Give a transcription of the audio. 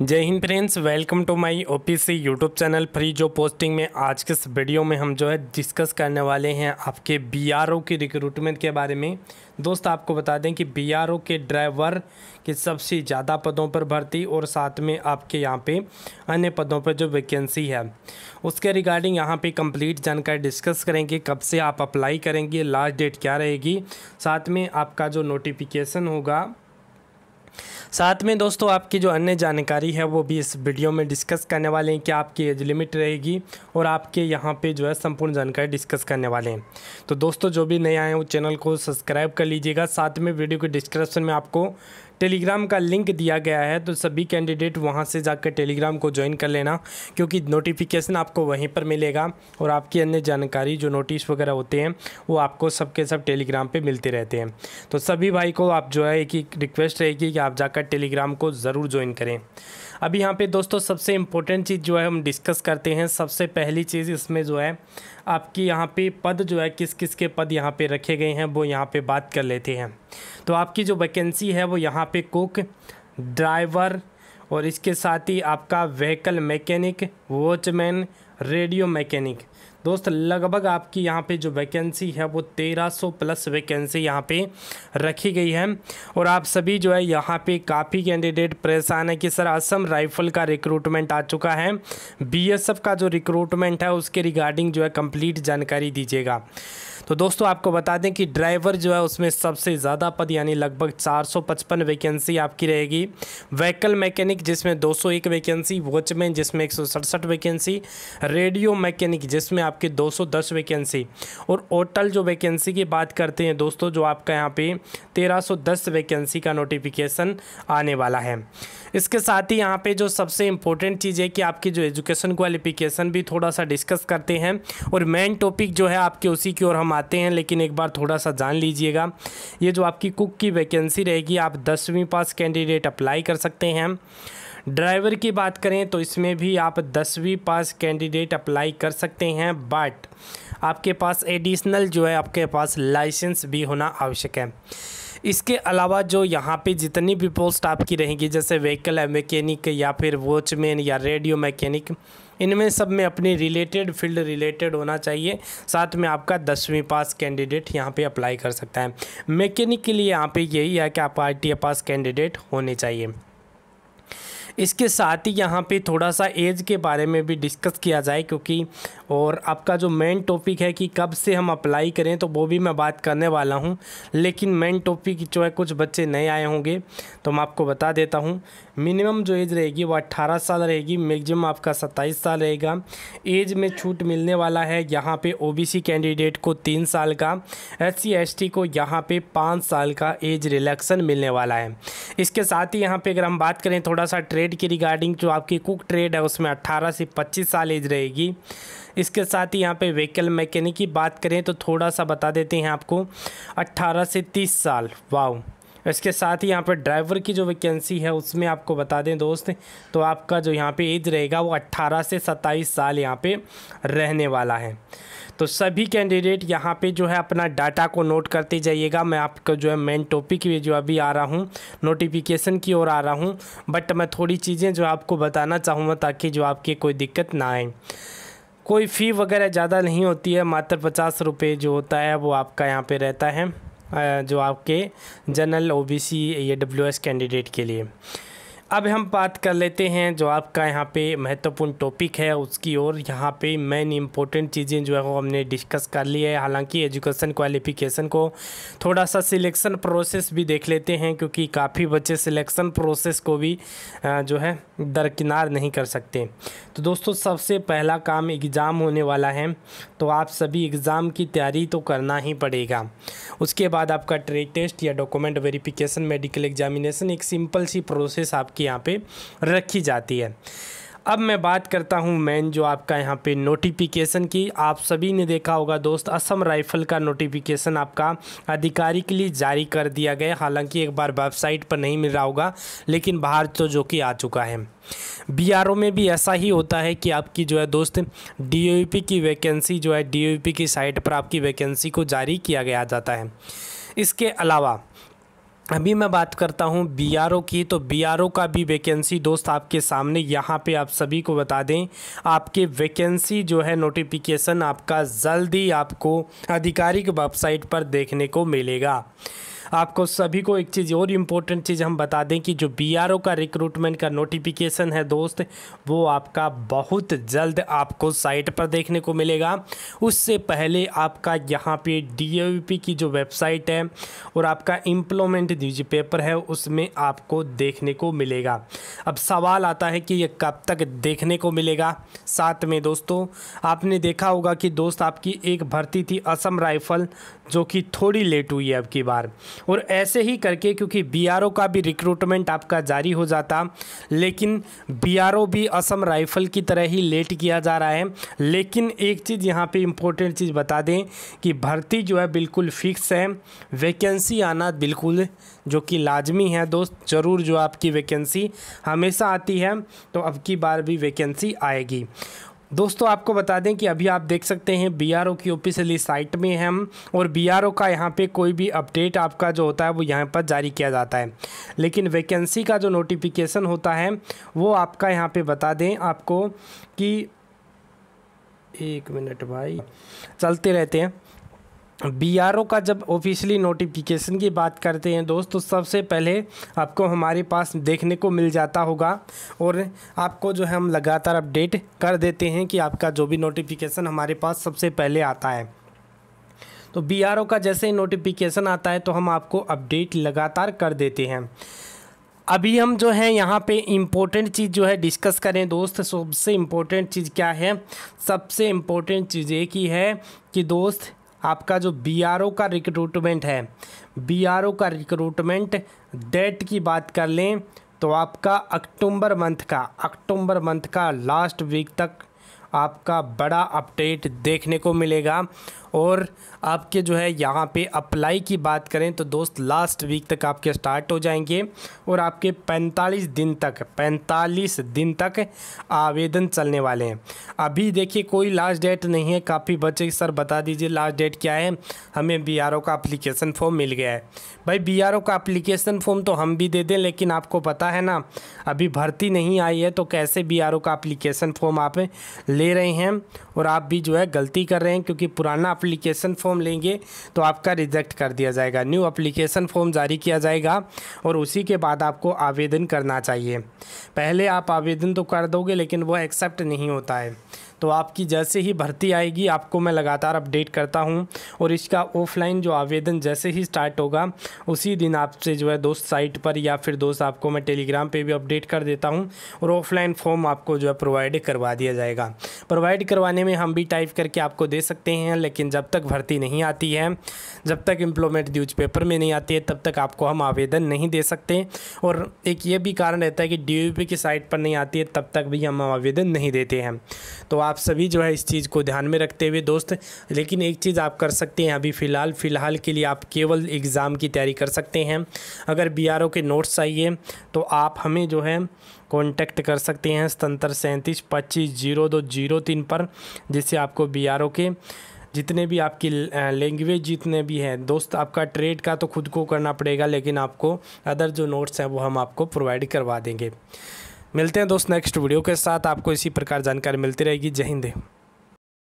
जय Hind friends welcome to my OPC YouTube channel free जो posting में आज के इस वीडियो में हम जो है डिस्कस करने वाले हैं आपके बीआरओ की रिक्रूटमेंट के बारे में दोस्त आपको बता दें कि बीआरओ के ड्राइवर की सबसे ज़्यादा पदों पर भर्ती और साथ में आपके यहाँ पे अन्य पदों पर जो वैकेंसी है उसके रिगार्डिंग यहाँ पर कम्प्लीट जानकारी डिस्कस करेंगे कब से आप अप्लाई करेंगे लास्ट डेट क्या रहेगी साथ में आपका जो नोटिफिकेशन होगा साथ में दोस्तों आपकी जो अन्य जानकारी है वो भी इस वीडियो में डिस्कस करने वाले हैं कि आपकी एज लिमिट रहेगी और आपके यहाँ पे जो है संपूर्ण जानकारी डिस्कस करने वाले हैं तो दोस्तों जो भी नए आए हैं वो चैनल को सब्सक्राइब कर लीजिएगा साथ में वीडियो के डिस्क्रिप्शन में आपको टेलीग्राम का लिंक दिया गया है तो सभी कैंडिडेट वहाँ से जाकर टेलीग्राम को ज्वाइन कर लेना क्योंकि नोटिफिकेशन आपको वहीं पर मिलेगा और आपकी अन्य जानकारी जो नोटिस वगैरह होते हैं वो आपको सबके सब टेलीग्राम पर मिलते रहते हैं तो सभी भाई को आप जो है एक ही रिक्वेस्ट रहेगी कि आप जाकर टेलीग्राम को ज़रूर ज्वाइन करें अभी यहाँ पे दोस्तों सबसे इम्पोर्टेंट चीज़ जो है हम डिस्कस करते हैं सबसे पहली चीज़ इसमें जो है आपकी यहाँ पे पद जो है किस किस के पद यहाँ पे रखे गए हैं वो यहाँ पे बात कर लेते हैं तो आपकी जो वैकेंसी है वो यहाँ पे कुक ड्राइवर और इसके साथ ही आपका vehicle mechanic watchman radio mechanic दोस्त लगभग आपकी यहाँ पे जो वैकेंसी है वो 1300 प्लस वैकेंसी यहाँ पे रखी गई है और आप सभी जो है यहाँ पे काफ़ी कैंडिडेट परेशान है कि सर असम राइफल का रिक्रूटमेंट आ चुका है बीएसएफ का जो रिक्रूटमेंट है उसके रिगार्डिंग जो है कंप्लीट जानकारी दीजिएगा तो दोस्तों आपको बता दें कि ड्राइवर जो है उसमें सबसे ज़्यादा पद यानी लगभग 455 वैकेंसी आपकी रहेगी व्हीकल मैकेनिक जिसमें 201 वैकेंसी वॉचमैन जिसमें एक वैकेंसी रेडियो मैकेनिक जिसमें आपकी 210 वैकेंसी और होटल जो वैकेंसी की बात करते हैं दोस्तों जो आपका यहाँ पे दस वैकेंसी का नोटिफिकेशन आने वाला है इसके साथ ही यहाँ पे जो सबसे इम्पोर्टेंट चीज़ है कि आपकी जो एजुकेशन क्वालिफिकेशन भी थोड़ा सा डिस्कस करते हैं और मेन टॉपिक जो है आपके उसी की ओर हम चाहते हैं लेकिन एक बार थोड़ा सा जान लीजिएगा ये जो आपकी कुक की वैकेंसी रहेगी आप दसवीं पास कैंडिडेट अप्लाई कर सकते हैं ड्राइवर की बात करें तो इसमें भी आप दसवीं पास कैंडिडेट अप्लाई कर सकते हैं बट आपके पास एडिशनल जो है आपके पास लाइसेंस भी होना आवश्यक है इसके अलावा जो यहाँ पे जितनी भी पोस्ट आपकी रहेंगी जैसे व्हीकल मैकेनिक या फिर वॉचमैन या रेडियो मैकेनिक इनमें सब में अपनी रिलेटेड फील्ड रिलेटेड होना चाहिए साथ में आपका दसवीं पास कैंडिडेट यहाँ पे अप्लाई कर सकता है मैकेनिक के लिए यहाँ पे यही है कि आप आई पास कैंडिडेट होने चाहिए इसके साथ ही यहाँ पे थोड़ा सा एज के बारे में भी डिस्कस किया जाए क्योंकि और आपका जो मेन टॉपिक है कि कब से हम अप्लाई करें तो वो भी मैं बात करने वाला हूँ लेकिन मेन टॉपिक जो है कुछ बच्चे नए आए होंगे तो मैं आपको बता देता हूँ मिनिमम जो एज रहेगी वो अट्ठारह साल रहेगी मैगजिम आपका सत्ताईस साल रहेगा एज में छूट मिलने वाला है यहाँ पर ओ कैंडिडेट को तीन साल का एस सी को यहाँ पर पाँच साल का एज रिलेक्शन मिलने वाला है इसके साथ ही यहाँ पर अगर हम बात करें थोड़ा सा ट्रेड की रिगार्डिंग जो आपकी कुक ट्रेड है उसमें 18 से 25 साल एज रहेगी इसके साथ ही यहाँ पे व्हीकल मैकेनिक की बात करें तो थोड़ा सा बता देते हैं आपको 18 से 30 साल वाओ इसके साथ ही यहाँ पर ड्राइवर की जो वैकेंसी है उसमें आपको बता दें दोस्त तो आपका जो यहाँ पे एज रहेगा वो 18 से 27 साल यहाँ पे रहने वाला है तो सभी कैंडिडेट यहाँ पे जो है अपना डाटा को नोट करते जाइएगा मैं आपका जो है मेन टॉपिक भी जो अभी आ रहा हूँ नोटिफिकेशन की ओर आ रहा हूँ बट मैं थोड़ी चीज़ें जो आपको बताना चाहूँगा ताकि जो आपकी कोई दिक्कत ना आए कोई फ़ी वगैरह ज़्यादा नहीं होती है मात्र पचास रुपये जो होता है वो आपका यहाँ पे रहता है जो आपके जनरल ओबीसी या कैंडिडेट के लिए अब हम बात कर लेते हैं जो आपका यहाँ पे महत्वपूर्ण टॉपिक है उसकी ओर यहाँ पे मेन इंपॉर्टेंट चीज़ें जो है वो हमने डिस्कस कर ली है हालांकि एजुकेशन क्वालिफिकेशन को थोड़ा सा सिलेक्शन प्रोसेस भी देख लेते हैं क्योंकि काफ़ी बच्चे सिलेक्शन प्रोसेस को भी जो है दरकिनार नहीं कर सकते तो दोस्तों सबसे पहला काम एग्ज़ाम होने वाला है तो आप सभी एग्ज़ाम की तैयारी तो करना ही पड़ेगा उसके बाद आपका ट्रेड टेस्ट या डॉक्यूमेंट वेरीफ़िकेशन मेडिकल एग्जामिनेशन एक सिंपल सी प्रोसेस आपकी आपकी यहाँ पे रखी जाती है अब मैं बात करता हूँ मेन जो आपका यहाँ पे नोटिफिकेशन की आप सभी ने देखा होगा दोस्त असम राइफल का नोटिफिकेशन आपका अधिकारी के लिए जारी कर दिया गया हालांकि एक बार वेबसाइट पर नहीं मिल रहा होगा लेकिन बाहर तो जो कि आ चुका है बीआरओ में भी ऐसा ही होता है कि आपकी जो है दोस्त डी की वैकेंसी जो है डी की साइट पर आपकी वैकेंसी को जारी किया गया जाता है इसके अलावा अभी मैं बात करता हूं बीआरओ की तो बीआरओ का भी वैकेंसी दोस्त आपके सामने यहां पे आप सभी को बता दें आपके वैकेंसी जो है नोटिफिकेशन आपका जल्दी आपको आधिकारिक वेबसाइट पर देखने को मिलेगा आपको सभी को एक चीज़ और इम्पोर्टेंट चीज़ हम बता दें कि जो बी का रिक्रूटमेंट का नोटिफिकेशन है दोस्त वो आपका बहुत जल्द आपको साइट पर देखने को मिलेगा उससे पहले आपका यहाँ पे डी की जो वेबसाइट है और आपका इम्प्लोमेंट पेपर है उसमें आपको देखने को मिलेगा अब सवाल आता है कि ये कब तक देखने को मिलेगा साथ में दोस्तों आपने देखा होगा कि दोस्त आपकी एक भर्ती थी असम राइफल जो कि थोड़ी लेट हुई है अब की बार और ऐसे ही करके क्योंकि बी का भी रिक्रूटमेंट आपका जारी हो जाता लेकिन बी भी असम राइफल की तरह ही लेट किया जा रहा है लेकिन एक चीज़ यहाँ पे इम्पोर्टेंट चीज़ बता दें कि भर्ती जो है बिल्कुल फिक्स है वैकेंसी आना बिल्कुल जो कि लाजमी है दोस्त ज़रूर जो आपकी वैकेंसी हमेशा आती है तो अब की बार भी वैकेंसी आएगी दोस्तों आपको बता दें कि अभी आप देख सकते हैं बीआरओ की ऑफिशियली साइट में हम और बीआरओ का यहाँ पे कोई भी अपडेट आपका जो होता है वो यहाँ पर जारी किया जाता है लेकिन वैकेंसी का जो नोटिफिकेशन होता है वो आपका यहाँ पे बता दें आपको कि एक मिनट भाई चलते रहते हैं बीआरओ का जब ऑफिशियली नोटिफिकेशन की बात करते हैं दोस्त तो सबसे पहले आपको हमारे पास देखने को मिल जाता होगा और आपको जो है हम लगातार अपडेट कर देते हैं कि आपका जो भी नोटिफिकेशन हमारे पास सबसे पहले आता है तो बीआरओ का जैसे ही नोटिफिकेशन आता है तो हम आपको अपडेट लगातार कर देते हैं अभी हम जो है यहाँ पे इम्पोर्टेंट चीज़ जो है डिस्कस करें दोस्त सबसे इम्पोर्टेंट चीज़ क्या है सबसे इम्पोर्टेंट चीज़ एक ही है कि दोस्त आपका जो बी का रिक्रूटमेंट है बी का रिक्रूटमेंट डेट की बात कर लें तो आपका अक्टूबर मंथ का अक्टूबर मंथ का लास्ट वीक तक आपका बड़ा अपडेट देखने को मिलेगा और आपके जो है यहाँ पे अप्लाई की बात करें तो दोस्त लास्ट वीक तक आपके स्टार्ट हो जाएंगे और आपके 45 दिन तक 45 दिन तक आवेदन चलने वाले हैं अभी देखिए कोई लास्ट डेट नहीं है काफ़ी बच्चे सर बता दीजिए लास्ट डेट क्या है हमें बी का अप्लीकेशन फॉर्म मिल गया है भाई बी का अप्लीकेशन फॉर्म तो हम भी दे दें लेकिन आपको पता है ना अभी भर्ती नहीं आई है तो कैसे बी का अप्लीकेशन फॉर्म आप ले रहे हैं और आप भी जो है गलती कर रहे हैं क्योंकि पुराना अप्लीकेशन फॉर्म लेंगे तो आपका रिजेक्ट कर दिया जाएगा न्यू अप्लीकेशन फॉर्म जारी किया जाएगा और उसी के बाद आपको आवेदन करना चाहिए पहले आप आवेदन तो कर दोगे लेकिन वो एक्सेप्ट नहीं होता है तो आपकी जैसे ही भर्ती आएगी आपको मैं लगातार अपडेट करता हूँ और इसका ऑफलाइन जो आवेदन जैसे ही स्टार्ट होगा उसी दिन आपसे जो है दोस्त साइट पर या फिर दोस्त आपको मैं टेलीग्राम पर भी अपडेट कर देता हूँ और ऑफलाइन फॉर्म आपको जो है प्रोवाइड करवा दिया जाएगा प्रोवाइड करवाने में हम भी टाइप करके आपको दे सकते हैं लेकिन जब तक भर्ती नहीं आती है जब तक एम्प्लॉयमेंट न्यूज पेपर में नहीं आती है तब तक आपको हम आवेदन नहीं दे सकते और एक ये भी कारण रहता है कि डी की साइट पर नहीं आती है तब तक भी हम आवेदन नहीं देते हैं तो आप आप सभी जो है इस चीज़ को ध्यान में रखते हुए दोस्त लेकिन एक चीज़ आप कर सकते हैं अभी फ़िलहाल फ़िलहाल के लिए आप केवल एग्ज़ाम की तैयारी कर सकते हैं अगर बी के नोट्स चाहिए तो आप हमें जो है कॉन्टैक्ट कर सकते हैं सतर सैंतीस पच्चीस जीरो दो जीरो तीन पर जिससे आपको बी के जितने भी आपकी लैंग्वेज जितने भी हैं दोस्त आपका ट्रेड का तो खुद को करना पड़ेगा लेकिन आपको अदर जो नोट्स हैं वो हम आपको प्रोवाइड करवा देंगे मिलते हैं दोस्त नेक्स्ट वीडियो के साथ आपको इसी प्रकार जानकारी मिलती रहेगी जय हिंद